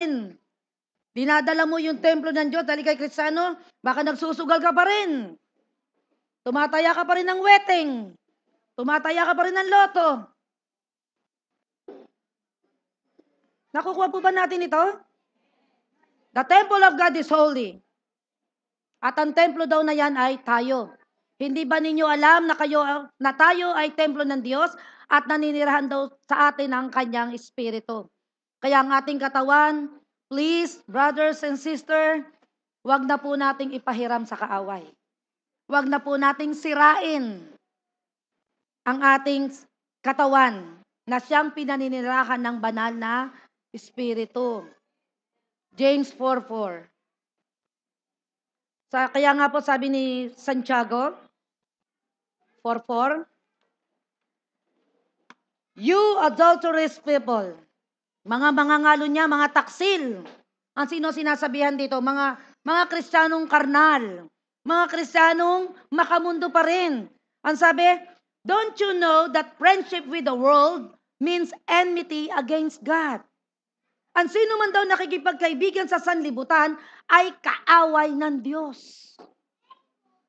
rin. Dinadala mo yung templo ng Diyos dahil kay Kristiyano, baka nagsusugal ka pa rin. Tumataya ka pa rin ng wedding. Tumataya ka pa rin ng loto. Nakukuha po ba natin ito? The temple of God is holy. At ang templo daw na yan ay tayo. Hindi ba ninyo alam na, kayo, na tayo ay templo ng Diyos at naninirahan daw sa atin ang kanyang espiritu? Kaya ang ating katawan, please, brothers and sister, wag na po nating ipahiram sa kaaway. Wag na po nating sirain ang ating katawan na siyang pinaninirahan ng banal na espiritu. James 4.4 sa, Kaya nga po sabi ni Santiago 4.4 You adulterous people, mga mangangalo niya, mga taksil. Ang sino sinasabihan dito? Mga, mga kristyanong karnal. Mga kristyanong makamundo pa rin. Ang sabi, Don't you know that friendship with the world means enmity against God? Ang sino man daw nakikipagkaibigan sa sanlibutan ay kaaway ng Diyos.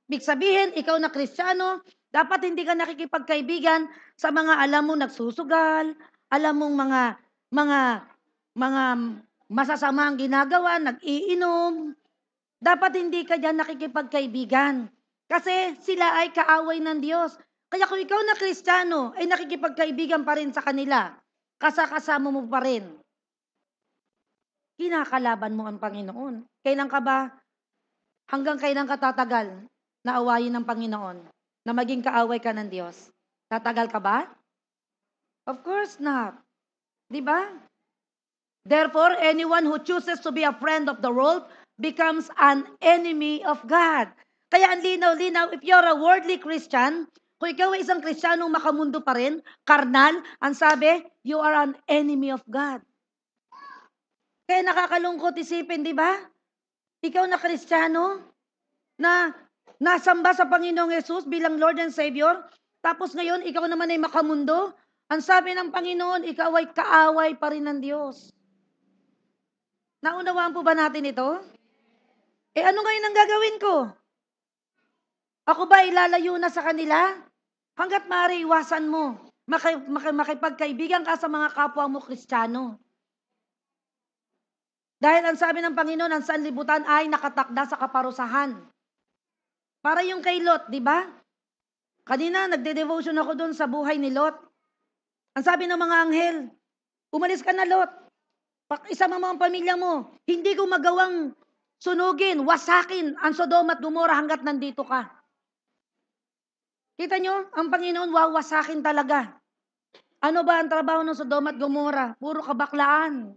Big sabihin, ikaw na kristyano, dapat hindi ka nakikipagkaibigan sa mga alam mo nagsusugal, alam mong mga mga mga masasamang ginagawa, nag-iinom. Dapat hindi ka diyan nakikipagkaibigan. Kasi sila ay kaaway ng Diyos. Kaya kung ikaw na Kristiyano ay nakikipagkaibigan pa rin sa kanila, kasakasama mo pa rin. Kinakalaban mo ang Panginoon. Kailan ka ba? Hanggang kailan ka tatagal na awayin ng Panginoon? Na maging kaaway ka ng Diyos? Tatagal ka ba? Of course not. Di ba? Therefore, anyone who chooses to be a friend of the world becomes an enemy of God. Kaya ang linaw-linaw, if you're a worldly Christian, kung ikaw ay isang Kristiyanong makamundo pa rin, karnal, ang sabi, you are an enemy of God. Kaya nakakalungkot isipin, di ba? Ikaw na Kristiyano, na nasamba sa Panginoong Yesus bilang Lord and Savior, tapos ngayon ikaw naman ay makamundo, ang sabi ng Panginoon, ikaw ay kaaway pa rin ng Diyos. Naunawaan po ba natin ito? Eh ano ngayon ang gagawin ko? Ako ba ilalayo na sa kanila? Hanggat maaari, iwasan mo. Maki, maki, makipagkaibigan ka sa mga kapwa mo kristyano. Dahil ang sabi ng Panginoon, ang sanlibutan ay nakatakda sa kaparusahan. Para yung kay Lot, di ba? Kanina, nagde-devotion ako doon sa buhay ni Lot. Ang sabi ng mga anghel, umalis ka na Lot. Pakisama mo ang pamilya mo. Hindi ko magawang sunugin, wasakin ang Sodom at Gomora hanggat nandito ka. Kita nyo, ang Panginoon wawasakin talaga. Ano ba ang trabaho ng Sodom at Gomora? Puro kabaklaan.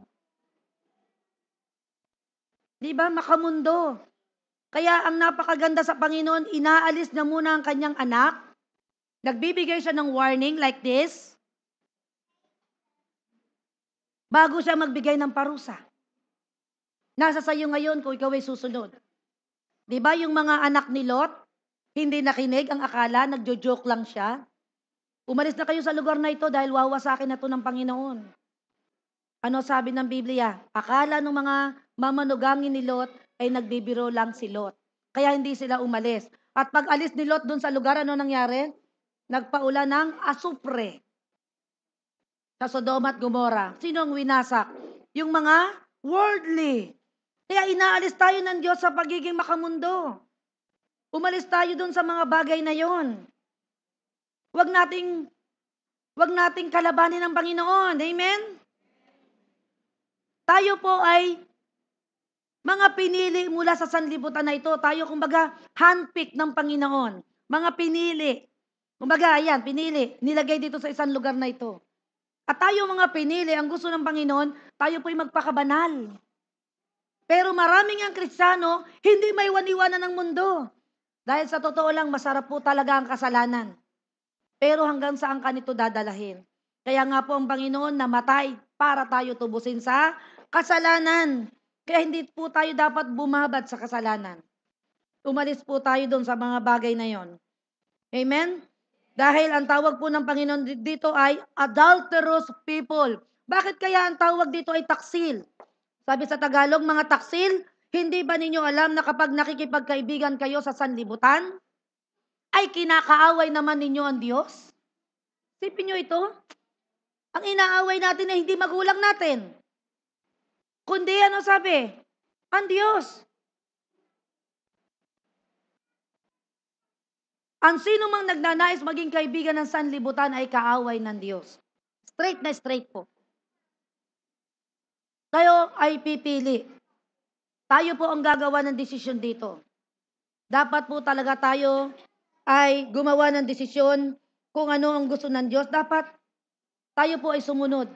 Di ba? Makamundo. Kaya ang napakaganda sa Panginoon, inaalis na muna ang kanyang anak. Nagbibigay siya ng warning like this bago siya magbigay ng parusa. Nasa sayo ngayon kung ikaw ay susunod. Di ba yung mga anak ni Lot, hindi nakinig ang akala, nagjo-joke lang siya. Umalis na kayo sa lugar na ito dahil wawa sa akin na ito ng Panginoon. Ano sabi ng Biblia? Akala ng mga mamanugangin ni Lot ay nagbibiro lang si Lot. Kaya hindi sila umalis. At pag alis ni Lot doon sa lugar, ano nangyari? Nagpaula ng asupre sa Sodoma at Gomora. Sino ang winasak? Yung mga worldly. Kaya inaalis tayo ng Diyos sa pagiging makamundo. Umalis tayo dun sa mga bagay na yon. Huwag nating Huwag nating kalabanin ang Panginoon. Amen? Tayo po ay mga pinili mula sa sanlibutan na ito. Tayo kumbaga handpick ng Panginoon. Mga pinili. Kumbaga, ayan, pinili. Nilagay dito sa isang lugar na ito. At tayo mga pinili, ang gusto ng Panginoon, tayo po'y magpakabanal. Pero maraming ang kristyano, hindi may waniwanan ng mundo. Dahil sa totoo lang, masarap po talaga ang kasalanan. Pero hanggang saan ka nito dadalahin? Kaya nga po ang Panginoon namatay para tayo tubusin sa kasalanan. Kaya hindi po tayo dapat bumabad sa kasalanan. Umalis po tayo doon sa mga bagay na yon. Amen? Dahil ang tawag po ng Panginoon dito ay adulterous people. Bakit kaya ang tawag dito ay taksil? Sabi sa Tagalog, mga taksil, hindi ba ninyo alam na kapag nakikipagkaibigan kayo sa sanlibutan, ay kinakaaway naman ninyo ang Diyos? Sipin nyo ito. Ang inaaway natin ay hindi magulang natin. Kundi ano sabi? Ang Diyos. Ang sino mang nagnanais maging kaibigan ng sanlibutan ay kaaway ng Diyos. Straight na straight po. Kayo ay pipili. Tayo po ang gagawa ng desisyon dito. Dapat po talaga tayo ay gumawa ng desisyon kung ano ang gusto ng Diyos. Dapat tayo po ay sumunod.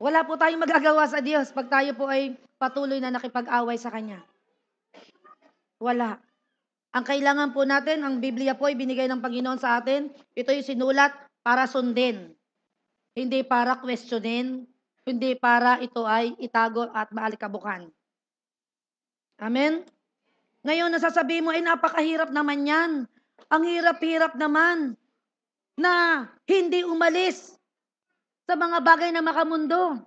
Wala po tayong magagawa sa Diyos pag tayo po ay patuloy na nakipag-away sa Kanya. Wala. Ang kailangan po natin, ang Biblia po ay binigay ng Panginoon sa atin. Ito yung sinulat para sundin. Hindi para questionin. Hindi para ito ay itago at maalikabukan. Amen? Ngayon, nasasabi mo, ay napakahirap naman yan. Ang hirap-hirap naman na hindi umalis sa mga bagay na makamundo.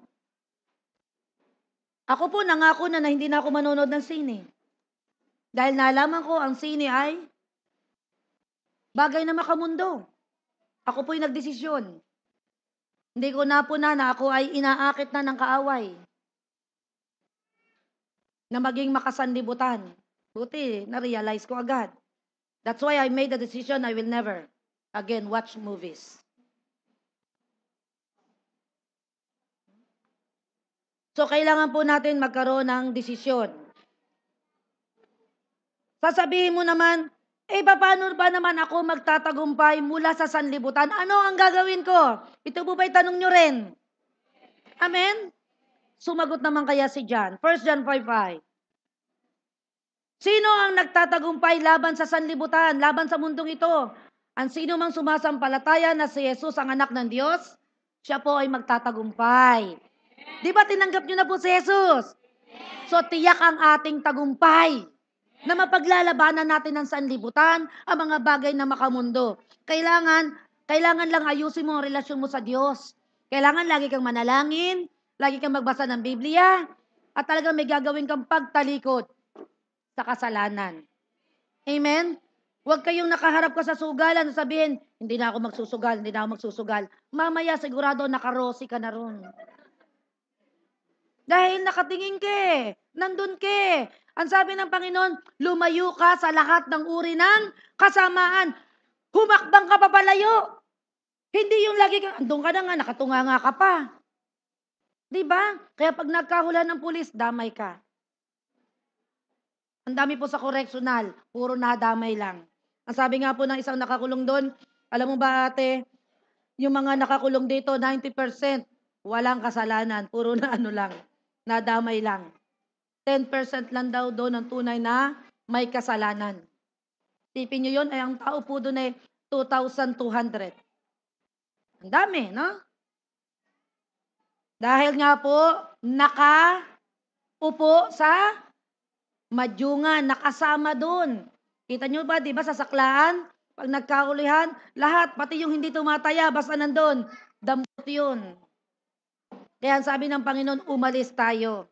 Ako po, nangako na na hindi na ako manonood ng sine. Dahil nalaman ko ang sine ay bagay na makamundo. Ako po'y nagdesisyon. Hindi ko na po na na ako ay inaakit na ng kaaway na maging makasandibutan. Buti, na-realize ko agad. That's why I made the decision I will never again watch movies. So, kailangan po natin magkaroon ng desisyon. Sasabihin mo naman, eh paano ba naman ako magtatagumpay mula sa sanlibutan? Ano ang gagawin ko? Ito po ba'y tanong nyo rin? Amen? Sumagot naman kaya si John. 1 John 5.5 Sino ang nagtatagumpay laban sa sanlibutan, laban sa mundong ito? Ang sino mang sumasampalataya na si Jesus ang anak ng Diyos, siya po ay magtatagumpay. Di ba tinanggap nyo na po si Jesus? So tiyak ang ating tagumpay na mapaglalabanan natin ng sanlibutan ang mga bagay na makamundo. Kailangan, kailangan lang ayusin mo ang relasyon mo sa Diyos. Kailangan lagi kang manalangin, lagi kang magbasa ng Biblia, at talagang may gagawin kang pagtalikod sa kasalanan. Amen? Huwag kayong nakaharap ka sa sugalan at sabihin, hindi na ako magsusugal, hindi na ako magsusugal. Mamaya sigurado nakarosi ka na ron. Dahil nakatingin ka eh, nandun ka eh. Ang sabi ng Panginoon, lumayo ka sa lahat ng uri ng kasamaan. Humakbang ka papalayo. Hindi yung lagi kang, andun ka na nga, nakatunga nga ka pa. Di ba? Kaya pag nagkahula ng pulis, damay ka. Ang dami po sa correctional, puro na damay lang. Ang sabi nga po ng isang nakakulong doon, alam mo ba ate, yung mga nakakulong dito, 90%, walang kasalanan, puro na ano lang, nadamay lang. 10% lang daw doon ang tunay na may kasalanan. Tipin nyo yun, ay ang tao po doon ay 2,200. Ang dami, no? Dahil nga po, nakaupo sa madyungan, nakasama doon. Kita nyo ba, di ba, sa saklaan, pag nagkaulihan, lahat, pati yung hindi tumataya, basta nandun, damot yun. Kaya sabi ng Panginoon, umalis tayo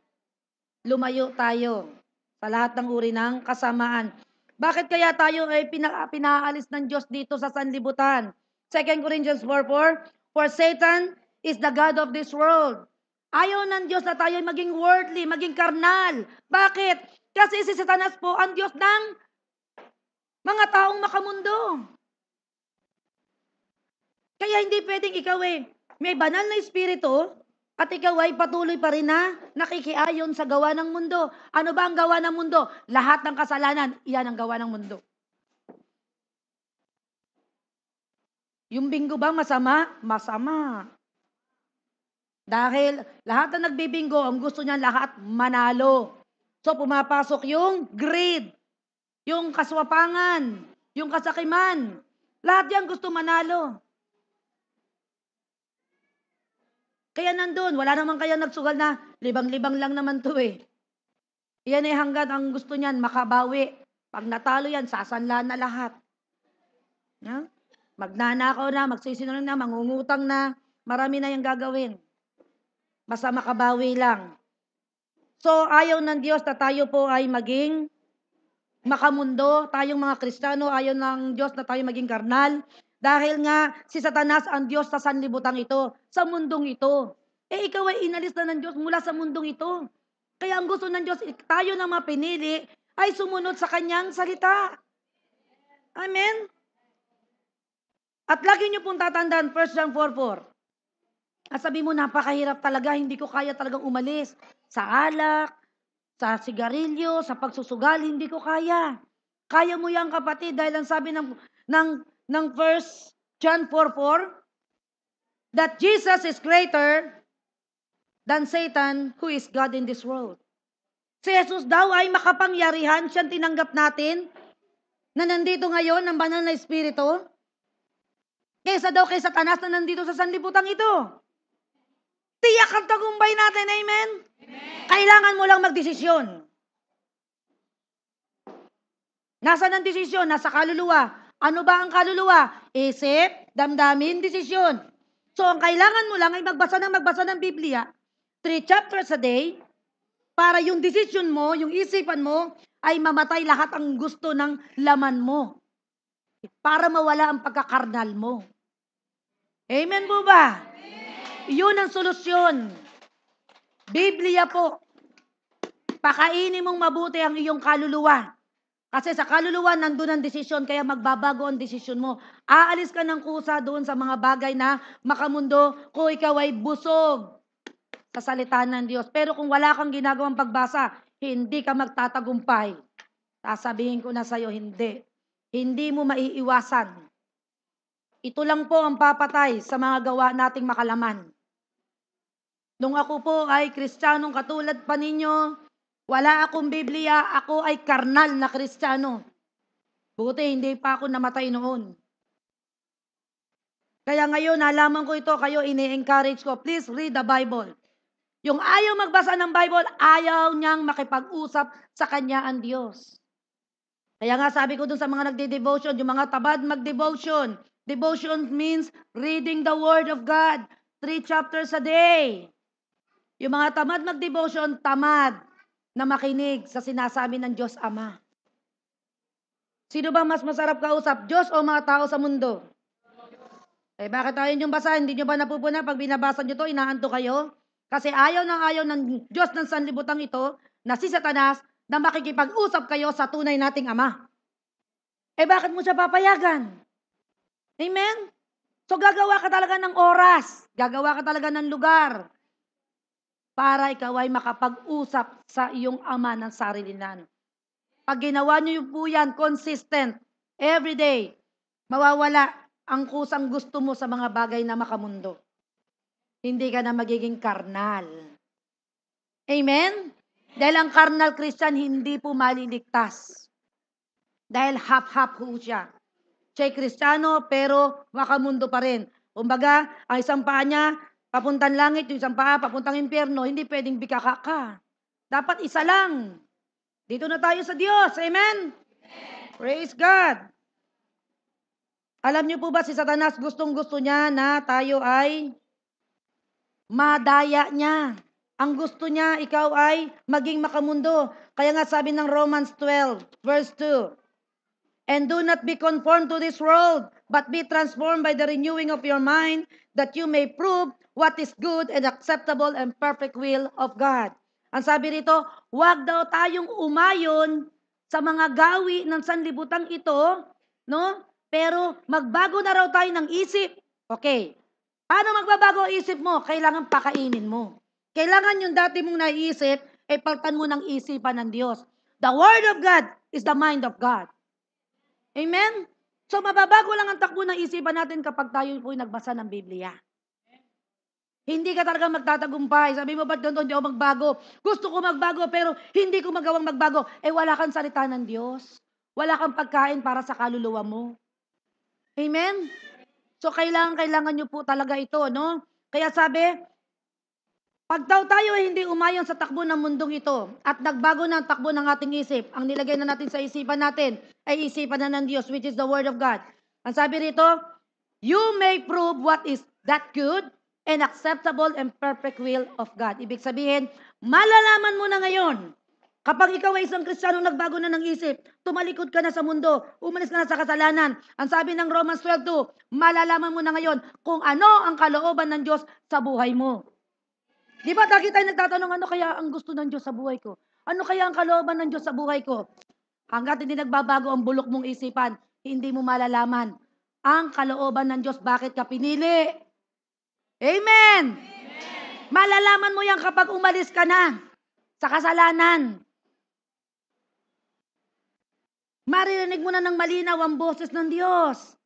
lumayo tayo sa lahat ng uri ng kasamaan. Bakit kaya tayo ay pina, pinaalis ng Diyos dito sa sanlibutan? 2 Corinthians 4.4 For Satan is the God of this world. Ayaw ng Diyos na tayo ay maging worldly, maging karnal. Bakit? Kasi si Satanas po ang Diyos ng mga taong makamundo. Kaya hindi pwedeng ikaw eh, may banal na espiritu, at ikaw ay patuloy pa rin na nakikiayon sa gawa ng mundo. Ano ba ang gawa ng mundo? Lahat ng kasalanan, iyan ang gawa ng mundo. Yung bingo ba masama? Masama. Dahil lahat na nagbibingo, ang gusto niya lahat manalo. So pumapasok yung greed, yung kaswapangan, yung kasakiman. Lahat yan gusto manalo. Kaya nandun, wala naman kaya nagsugal na, libang-libang lang naman to eh. Yan eh hanggat ang gusto niyan, makabawi. Pag natalo yan, sasanla na lahat. Yeah? Magnanakaw na, magsisinunod na, mangungutang na, marami na yung gagawin. Basta makabawi lang. So, ayaw ng Diyos na tayo po ay maging makamundo, tayong mga Kristiyano, ayaw ng Diyos na tayo maging karnal, dahil nga si Satanas ang Diyos sa sanlibutan ito, sa mundong ito. Eh ikaw ay inalis na ng Diyos mula sa mundong ito. Kaya ang gusto ng Diyos, tayo na mapinili ay sumunod sa kanyang salita. Amen? At lagi niyo pong tatandaan, 1 John 4.4. At sabi mo, napakahirap talaga, hindi ko kaya talagang umalis. Sa alak, sa sigarilyo, sa pagsusugal, hindi ko kaya. Kaya mo yan kapatid dahil ang sabi ng, ng ng verse John 4.4 that Jesus is greater than Satan who is God in this world. Si Jesus daw ay makapangyarihan, siyang tinanggap natin na nandito ngayon ng banal na espiritu kaysa daw kay Satanas na nandito sa sanlibutan ito. Tiyak ang tagumpay natin, amen? amen? Kailangan mo lang magdesisyon. Nasa ng desisyon? Nasa kaluluwa. Ano ba ang kaluluwa? Isip, damdamin, desisyon. So, ang kailangan mo lang ay magbasa ng magbasa ng Biblia, three chapters a day, para yung decision mo, yung isipan mo, ay mamatay lahat ang gusto ng laman mo. Para mawala ang pagkakarnal mo. Amen po ba? Amen. Yun ang solusyon. Biblia po. Pakainin mong mabuti ang iyong kaluluwa. Kasi sa kaluluwa, nandun ang desisyon, kaya magbabago ang desisyon mo. Aalis ka ng kusa doon sa mga bagay na makamundo ko ikaw ay busog sa salita ng Diyos. Pero kung wala kang ginagawang pagbasa, hindi ka magtatagumpay. Sasabihin ko na sa'yo, hindi. Hindi mo maiiwasan. Ito lang po ang papatay sa mga gawa nating makalaman. Nung ako po ay kristyanong katulad pa ninyo, wala akong Biblia, ako ay karnal na kristyano. Buti hindi pa ako namatay noon. Kaya ngayon, nalaman ko ito, kayo ini-encourage ko, please read the Bible. Yung ayaw magbasa ng Bible, ayaw niyang makipag-usap sa kanya ang Diyos. Kaya nga sabi ko dun sa mga nagde-devotion, yung mga tabad mag-devotion. Devotion means reading the Word of God. Three chapters a day. Yung mga tamad mag-devotion, tamad na makinig sa sinasabi ng Diyos Ama. Sino ba mas masarap kausap, Diyos o mga tao sa mundo? Eh bakit tayo yung basa? Hindi nyo ba napupuna pag binabasa nyo to, inaanto kayo? Kasi ayaw ng ayaw ng Diyos ng sanlibutan ito na si Satanas na makikipag-usap kayo sa tunay nating Ama. Eh bakit mo siya papayagan? Amen? So gagawa ka talaga ng oras, gagawa ka talaga ng lugar, para ikaw ay makapag-usap sa iyong ama ng sarili na. Pag ginawa niyo po yan, consistent, every day, mawawala ang kusang gusto mo sa mga bagay na makamundo. Hindi ka na magiging karnal. Amen? Dahil ang carnal Christian hindi po maliligtas. Dahil half-half po siya. Siya Kristiyano pero makamundo pa rin. Kumbaga, ang isang paa niya Papuntang langit, yung isang paa, papuntang impyerno, hindi pwedeng bikaka ka. Dapat isa lang. Dito na tayo sa Diyos. Amen? Amen. Praise God. Alam niyo po ba si Satanas gustong gusto niya na tayo ay madaya niya. Ang gusto niya, ikaw ay maging makamundo. Kaya nga sabi ng Romans 12, verse 2, And do not be conformed to this world, but be transformed by the renewing of your mind, that you may prove what is good and acceptable and perfect will of God. Ang sabi rito, huwag daw tayong umayon sa mga gawi ng sanlibutan ito, no? Pero magbago na raw tayo ng isip. Okay. Paano magbabago isip mo? Kailangan pakainin mo. Kailangan yung dati mong naiisip, ay e, paltan mo ng isipan ng Diyos. The Word of God is the mind of God. Amen? So mababago lang ang takbo ng isipan natin kapag tayo po nagbasa ng Biblia. Hindi ka talaga magtatagumpay. Sabi mo, ba't doon, Hindi ako magbago. Gusto ko magbago, pero hindi ko magawang magbago. Eh, wala kang salita ng Diyos. Wala kang pagkain para sa kaluluwa mo. Amen? So, kailangan, kailangan nyo po talaga ito, no? Kaya sabi, pag daw tayo ay hindi umayon sa takbo ng mundong ito at nagbago ng takbo ng ating isip, ang nilagay na natin sa isipan natin ay isipan na ng Diyos, which is the Word of God. Ang sabi rito, You may prove what is that good and acceptable and perfect will of God. Ibig sabihin, malalaman mo na ngayon, kapag ikaw ay isang Kristiyano nagbago na ng isip, tumalikod ka na sa mundo, umalis ka na sa kasalanan. Ang sabi ng Romans 12.2, malalaman mo na ngayon kung ano ang kalooban ng Diyos sa buhay mo. Di ba lagi tayo nagtatanong ano kaya ang gusto ng Diyos sa buhay ko? Ano kaya ang kalooban ng Diyos sa buhay ko? Hanggat hindi nagbabago ang bulok mong isipan, hindi mo malalaman ang kalooban ng Diyos. Bakit ka pinili? Amen! Amen. Malalaman mo yan kapag umalis ka na sa kasalanan. Maririnig mo na ng malinaw ang boses ng Diyos.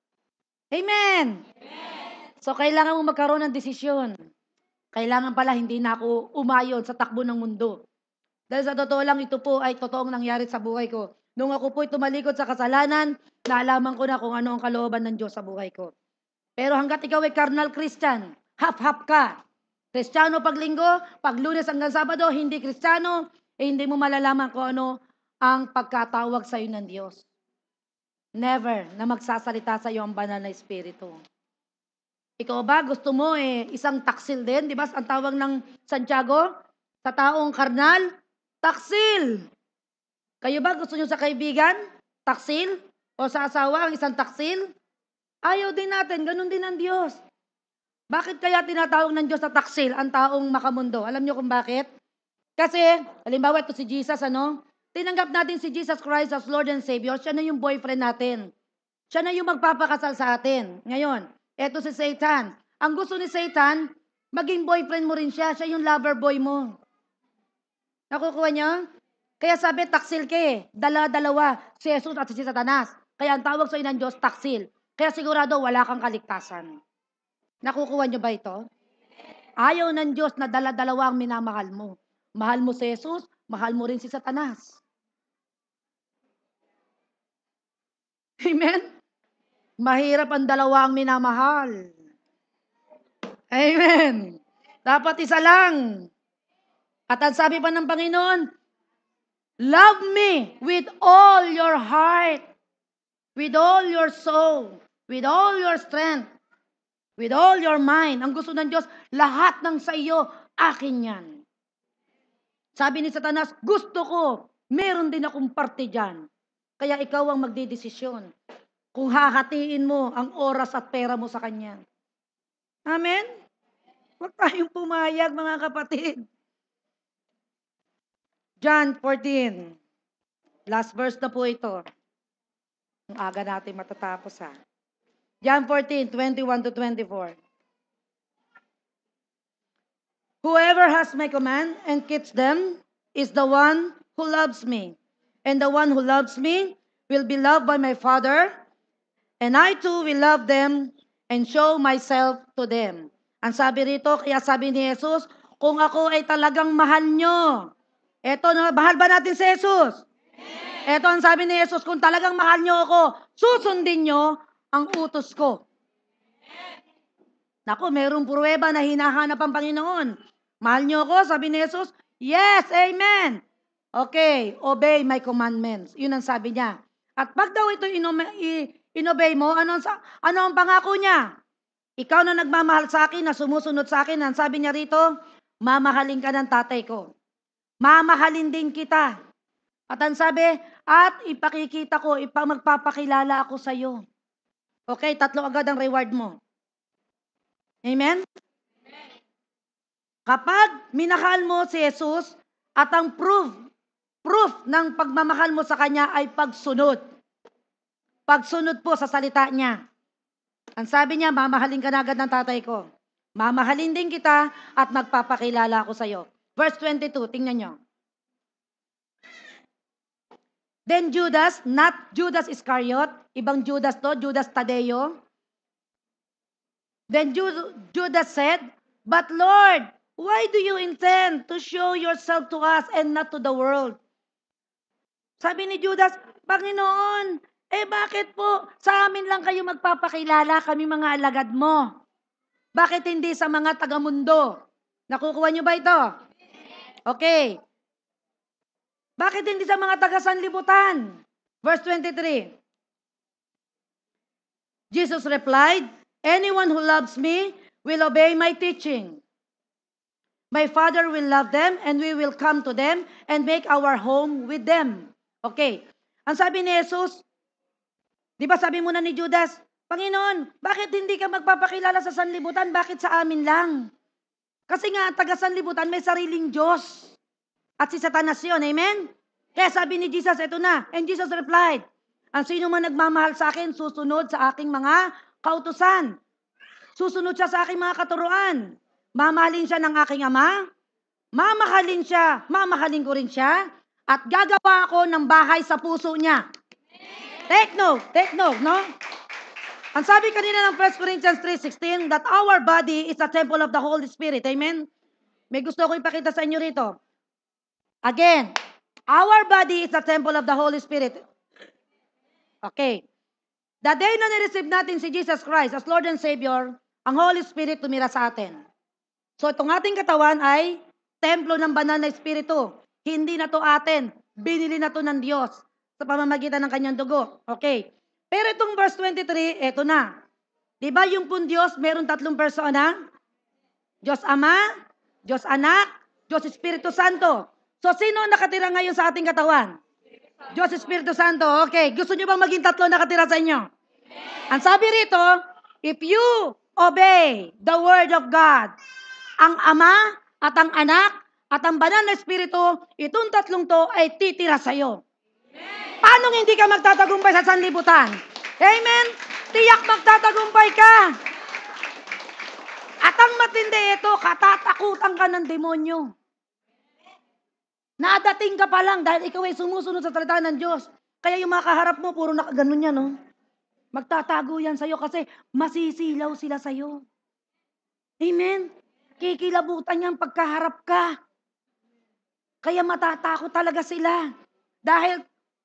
Amen! Amen. So, kailangan mo magkaroon ng desisyon. Kailangan pala hindi na ako umayon sa takbo ng mundo. Dahil sa totoo lang, ito po ay totoong nangyari sa buhay ko. Nung ako po'y tumalikod sa kasalanan, naalaman ko na kung ano ang kalooban ng Diyos sa buhay ko. Pero hanggat ikaw ay carnal Christian, half-half ka. Kristiyano pag linggo, pag lunes hanggang Sabado, hindi kristiyano, eh hindi mo malalaman kung ano ang pagkatawag sa iyo ng Diyos. Never na magsasalita sa iyo ang banal na Espiritu. Ikaw ba, gusto mo eh, isang taksil din? Di ba ang tawag ng Santiago? Sa taong karnal? Taksil! Kayo ba gusto nyo sa kaibigan? Taksil? O sa asawa ang isang taksil? Ayaw din natin, ganun din ang Diyos. Bakit kaya tinatawag ng Diyos na taksil ang taong makamundo? Alam nyo kung bakit? Kasi, halimbawa ito si Jesus, ano? Tinanggap natin si Jesus Christ as Lord and Savior, siya na yung boyfriend natin. Siya na yung magpapakasal sa atin. Ngayon, Eto si Satan. Ang gusto ni Satan, maging boyfriend mo rin siya. Siya yung lover boy mo. Nakukuha niya? Kaya sabi, taksil ka eh. Dala-dalawa, si Jesus at si Satanas. Kaya ang tawag sa inang Diyos, taksil. Kaya sigurado, wala kang kaligtasan. Nakukuha niyo ba ito? Ayaw ng Diyos na dala-dalawa ang minamahal mo. Mahal mo si Jesus, mahal mo rin si Satanas. Amen? Mahirap ang dalawang minamahal. Amen. Dapat isa lang. At ang sabi pa ng Panginoon, Love me with all your heart, with all your soul, with all your strength, with all your mind. Ang gusto ng Diyos, lahat ng sa iyo, akin yan. Sabi ni Satanas, gusto ko, meron din akong parte dyan. Kaya ikaw ang magdidesisyon. Kung hahatiin mo ang oras at pera mo sa Kanya. Amen? Huwag tayong pumayag, mga kapatid. John 14. Last verse na po ito. Ang aga natin matatapos ha. John 14, 21 to 24. Whoever has my command and keeps them is the one who loves me. And the one who loves me will be loved by my Father, And I too will love them and show myself to them. Ang sabi rito, kaya sabi ni Jesus, kung ako ay talagang mahal nyo, eto, mahal ba natin si Jesus? Eto ang sabi ni Jesus, kung talagang mahal nyo ako, susundin nyo ang utos ko. Nako, mayroong pruweba na hinahanap ang Panginoon. Mahal nyo ako, sabi ni Jesus, Yes, Amen. Okay, obey my commandments. Yun ang sabi niya. At pag daw ito inome, i, Inobey mo? Ano, sa, ano ang pangako niya? Ikaw na nagmamahal sa akin, na sumusunod sa akin, ang sabi niya rito, mamahalin ka ng tatay ko. Mamahalin din kita. At ang sabi, at ipakikita ko, ipa ako sa iyo. Okay, tatlo agad ang reward mo. Amen? Amen? Kapag minahal mo si Jesus at ang proof, proof ng pagmamahal mo sa Kanya ay pagsunod. Pagsunod po sa salita niya. Ang sabi niya, mamahalin ka na agad ng tatay ko. Mamahalin din kita at magpapakilala ako sa iyo. Verse 22, tingnan niyo. Then Judas, not Judas Iscariot, ibang Judas to, Judas Tadeo. Then Judas said, But Lord, why do you intend to show yourself to us and not to the world? Sabi ni Judas, Panginoon, eh bakit po sa amin lang kayo magpapakilala kami mga alagad mo? Bakit hindi sa mga tagamundo? Nakukuha niyo ba ito? Okay. Bakit hindi sa mga taga-sanlibutan? Verse 23. Jesus replied, Anyone who loves me will obey my teaching. My Father will love them and we will come to them and make our home with them. Okay. Ang sabi ni Jesus, Di ba sabi muna ni Judas, Panginoon, bakit hindi ka magpapakilala sa sanlibutan? Bakit sa amin lang? Kasi nga, taga-sanlibutan may sariling Diyos. At si Satanas yun, amen? Kaya sabi ni Jesus, ito na. And Jesus replied, ang sino man nagmamahal sa akin, susunod sa aking mga kautusan. Susunod siya sa aking mga katuruan. Mamahalin siya ng aking ama. Mamahalin siya. Mamahalin ko rin siya. At gagawa ako ng bahay sa puso niya. Take note, take note, no? Ang sabi kanina ng 1 Corinthians 3.16, that our body is a temple of the Holy Spirit. Amen? May gusto ko ipakita sa inyo rito. Again, our body is a temple of the Holy Spirit. Okay. The day na nireceive natin si Jesus Christ as Lord and Savior, ang Holy Spirit tumira sa atin. So itong ating katawan ay templo ng banal na Espiritu. Hindi na to atin. Binili na to ng Diyos sa pamamagitan ng kanyang dugo. Okay. Pero itong verse 23, eto na. Di ba yung pun Diyos, meron tatlong persona? Diyos Ama, Diyos Anak, Diyos Espiritu Santo. So, sino nakatira ngayon sa ating katawan? Diyos Espiritu Santo. Okay. Gusto niyo bang maging tatlo nakatira sa inyo? Ang sabi rito, if you obey the Word of God, ang Ama at ang Anak at ang Banal na Espiritu, itong tatlong to ay titira sa iyo. Amen. Paano hindi ka magtatagumpay sa sanlibutan? Amen? Tiyak magtatagumpay ka. At ang matindi ito, katatakutan ka ng demonyo. Nadating ka pa lang dahil ikaw ay sumusunod sa salita ng Diyos. Kaya yung makaharap mo, puro nakaganon yan, no? Magtatago yan sa'yo kasi masisilaw sila sa'yo. Amen? Kikilabutan yan pagkaharap ka. Kaya matatakot talaga sila. Dahil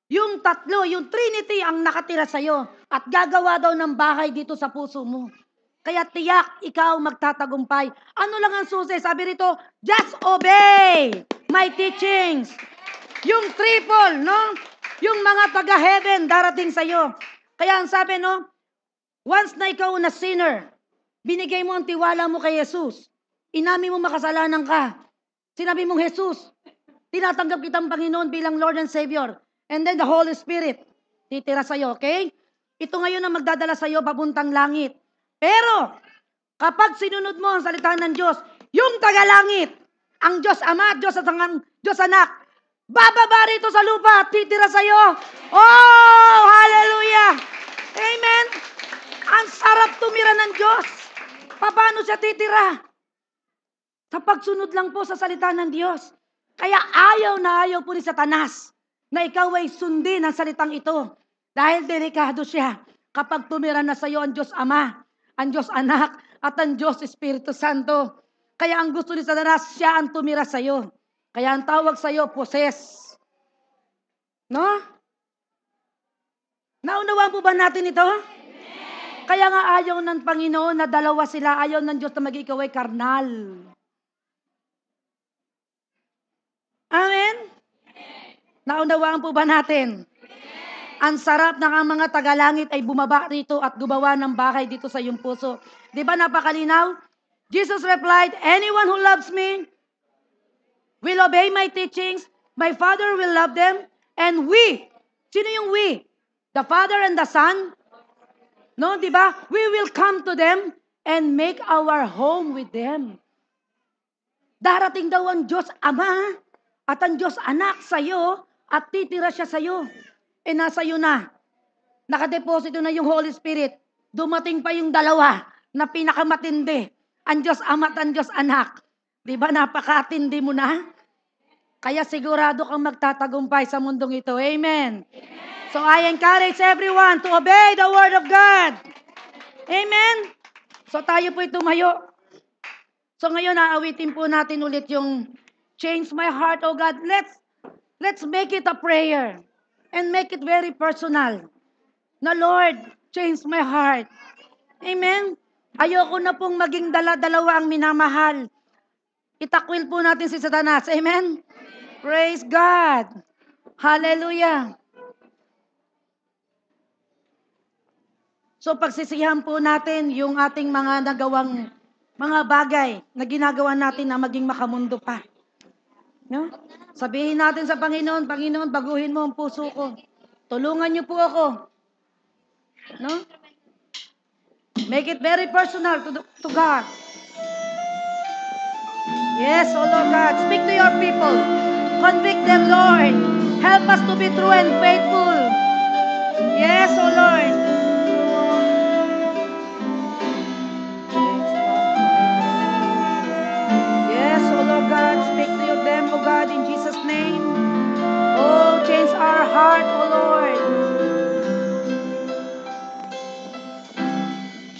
yung tatlo, yung Trinity ang nakatira sa iyo at gagawa daw ng bahay dito sa puso mo. Kaya tiyak, ikaw magtatagumpay. Ano lang ang susi? Sabi rito, just obey my teachings. Yung triple, no? Yung mga taga-heaven darating sa iyo. Kaya ang sabi, no? Once na ikaw na sinner, binigay mo ang tiwala mo kay Jesus. Inami mo makasalanan ka. Sinabi mong, Jesus, tinatanggap kitang Panginoon bilang Lord and Savior. And then the Holy Spirit, titira sa'yo, okay? Ito ngayon ang magdadala sa'yo babuntang langit. Pero, kapag sinunod mo ang salita ng Diyos, yung tagalangit, ang Diyos Ama, Diyos at ang Diyos Anak, bababa rito sa lupa at titira sa'yo. Oh, hallelujah! Amen! Ang sarap tumira ng Diyos. Paano siya titira? Sa pagsunod lang po sa salita ng Diyos. Kaya ayaw na ayaw po ni Satanas na ikaw ay sundin ang salitang ito. Dahil delikado siya kapag tumira na sa iyo ang Diyos Ama, ang Diyos Anak, at ang Diyos Espiritu Santo. Kaya ang gusto ni Satanas, siya ang tumira sa iyo. Kaya ang tawag sa iyo, poses. No? Naunawaan po ba natin ito? Amen. Kaya nga ayaw ng Panginoon na dalawa sila, ayaw ng Diyos na mag ikaw ay karnal. Amen? Naunawaan po ba natin? Ang sarap ng ang mga tagalangit ay bumaba rito at gumawa ng bahay dito sa iyong puso. Di ba napakalinaw? Jesus replied, Anyone who loves me will obey my teachings. My Father will love them. And we, sino yung we? The Father and the Son? No, di ba? We will come to them and make our home with them. Darating daw ang Diyos Ama at ang Diyos Anak sa iyo at titira siya sa iyo. E eh, nasa iyo na. Nakadeposito na yung Holy Spirit. Dumating pa yung dalawa na pinakamatindi. Ang Diyos Ama at ang Diyos Anak. Di ba napakatindi mo na? Kaya sigurado kang magtatagumpay sa mundong ito. Amen. Amen. So I encourage everyone to obey the Word of God. Amen? So tayo po'y tumayo. So ngayon, aawitin po natin ulit yung Change My Heart, O God. Let's Let's make it a prayer and make it very personal. Na Lord, change my heart. Amen? Ayoko na pong maging dala-dalawa ang minamahal. Itakwil po natin si Satanas. Amen? Praise God. Hallelujah. So pagsisihan po natin yung ating mga nagawang mga bagay na ginagawa natin na maging makamundo pa. No? Sabihin natin sa Panginoon, Panginoon, baguhin mo ang puso ko. Tulungan niyo po ako. No? Make it very personal to, to God. Yes, O oh Lord God, speak to your people. Convict them, Lord. Help us to be true and faithful. Yes, O oh Lord. heart, O Lord.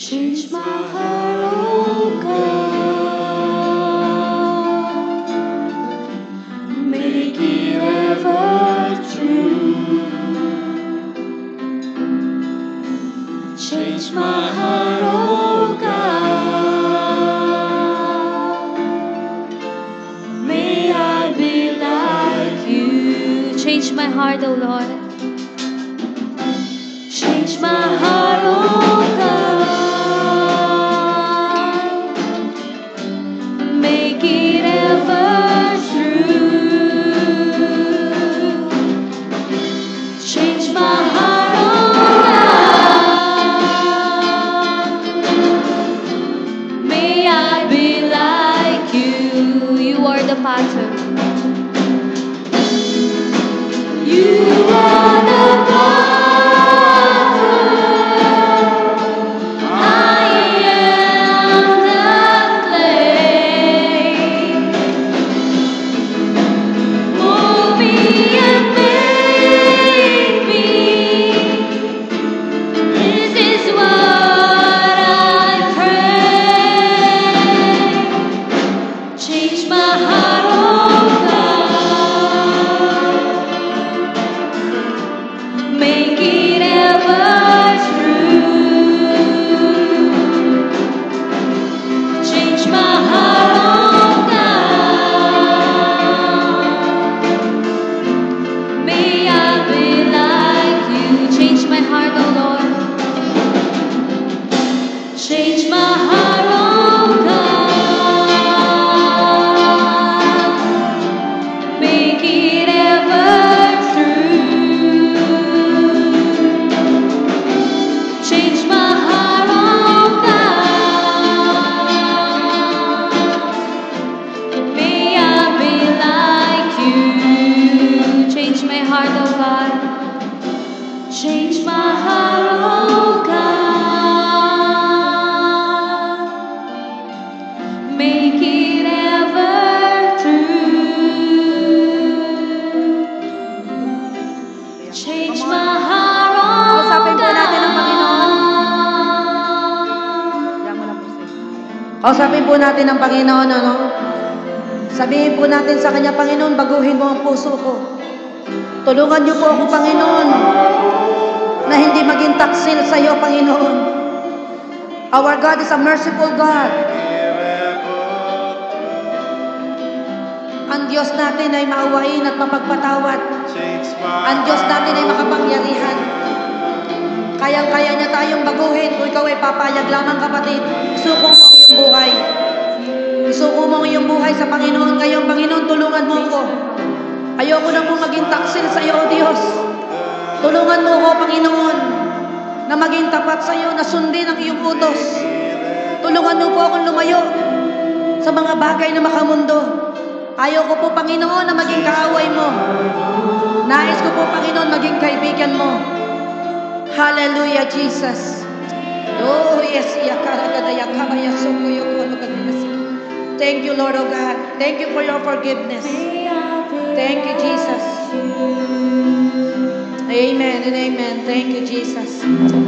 Change my heart, O God. Make it ever true. Change my heart, O Lord. heart, oh God. Change my heart, oh God. Make it ever true. Change my heart, oh God. Kausapin po natin ang Panginoon, ano? Sabihin po natin sa Kanya, Panginoon, baguhin mo ang puso ko. Tulungan niyo po ako, Panginoon, na hindi maging taksil sa iyo, Panginoon. Our God is a merciful God. Ang Diyos natin ay maawain at mapagpatawad. Ang Diyos natin ay makapangyarihan. Kayang-kaya niya tayong baguhin kung ikaw ay papayag lamang, kapatid. Suko mo ang iyong buhay. Isuko mo ang iyong buhay sa Panginoon ngayon. Panginoon, tulungan mo ko. Ayoko na pong maging taksil sa iyo, O Diyos. Tulungan mo ko, Panginoon, na maging tapat sa iyo, na sundin ang iyong utos. Tulungan mo po akong lumayo sa mga bagay na makamundo. Ayoko po, Panginoon, na maging kaaway mo. Nais ko po, Panginoon, maging kaibigan mo. Hallelujah, Jesus. Oh, yes, ko. Thank you, Lord, O oh God. Thank you for your forgiveness. Thank you, Jesus. Amen and amen. Thank you, Jesus.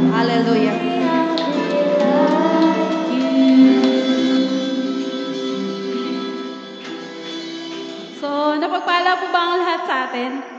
Hallelujah. So, napagpala po ba ang lahat sa atin?